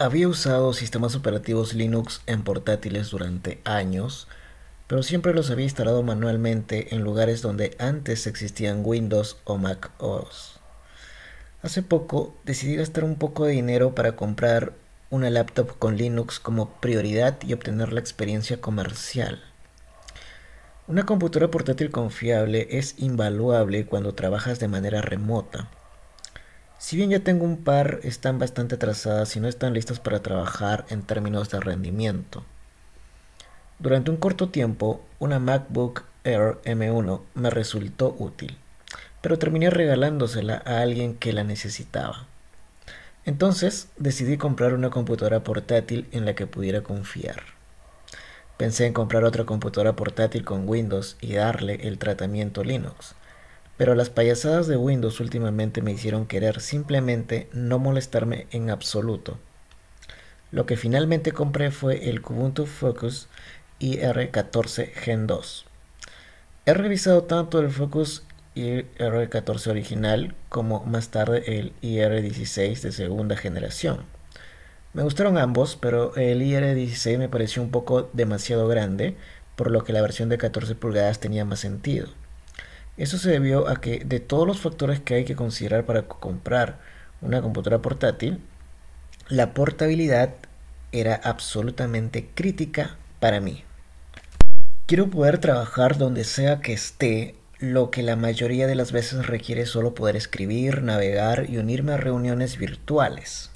Había usado sistemas operativos Linux en portátiles durante años, pero siempre los había instalado manualmente en lugares donde antes existían Windows o Mac OS. Hace poco decidí gastar un poco de dinero para comprar una laptop con Linux como prioridad y obtener la experiencia comercial. Una computadora portátil confiable es invaluable cuando trabajas de manera remota si bien ya tengo un par, están bastante atrasadas y no están listas para trabajar en términos de rendimiento. Durante un corto tiempo, una MacBook Air M1 me resultó útil, pero terminé regalándosela a alguien que la necesitaba. Entonces decidí comprar una computadora portátil en la que pudiera confiar. Pensé en comprar otra computadora portátil con Windows y darle el tratamiento Linux, pero las payasadas de Windows últimamente me hicieron querer simplemente no molestarme en absoluto. Lo que finalmente compré fue el Kubuntu Focus IR14 Gen 2. He revisado tanto el Focus IR14 original como más tarde el IR16 de segunda generación. Me gustaron ambos, pero el IR16 me pareció un poco demasiado grande, por lo que la versión de 14 pulgadas tenía más sentido. Eso se debió a que de todos los factores que hay que considerar para comprar una computadora portátil, la portabilidad era absolutamente crítica para mí. Quiero poder trabajar donde sea que esté, lo que la mayoría de las veces requiere solo poder escribir, navegar y unirme a reuniones virtuales.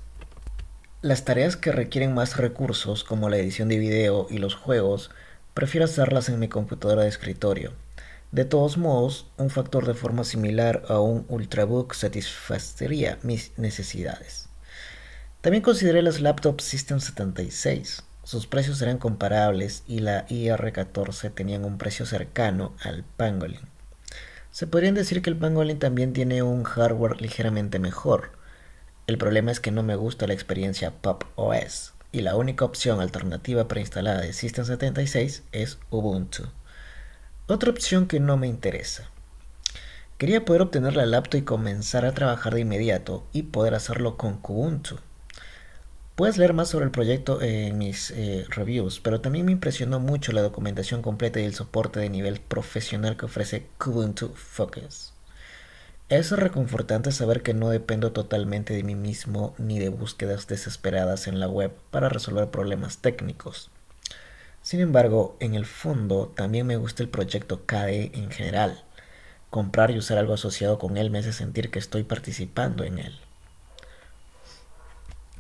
Las tareas que requieren más recursos, como la edición de video y los juegos, prefiero hacerlas en mi computadora de escritorio de todos modos, un factor de forma similar a un Ultrabook satisfacería mis necesidades. También consideré las laptops System 76. Sus precios eran comparables y la IR14 tenían un precio cercano al Pangolin. Se podrían decir que el Pangolin también tiene un hardware ligeramente mejor. El problema es que no me gusta la experiencia Pop OS y la única opción alternativa preinstalada de System 76 es Ubuntu. Otra opción que no me interesa. Quería poder obtener la laptop y comenzar a trabajar de inmediato y poder hacerlo con Kubuntu. Puedes leer más sobre el proyecto en mis eh, reviews, pero también me impresionó mucho la documentación completa y el soporte de nivel profesional que ofrece Kubuntu Focus. Es reconfortante saber que no dependo totalmente de mí mismo ni de búsquedas desesperadas en la web para resolver problemas técnicos. Sin embargo, en el fondo también me gusta el proyecto KDE en general. Comprar y usar algo asociado con él me hace sentir que estoy participando en él.